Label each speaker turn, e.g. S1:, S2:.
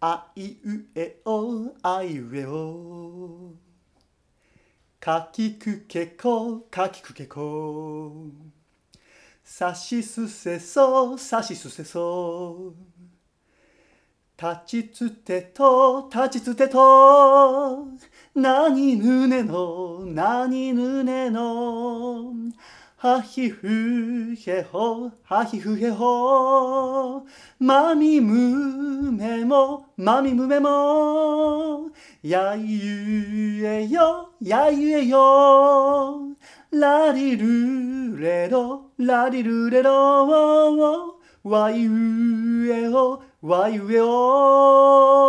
S1: あいうえおあいうえおかきくけこかきくけこさしすせそさしすせそたちつてとたちつてとなにぬねのなにぬねのはひふへほはひふへほまみむもまみむめもやゆえよやゆえよラリルレロラリルレロわゆえおわゆえお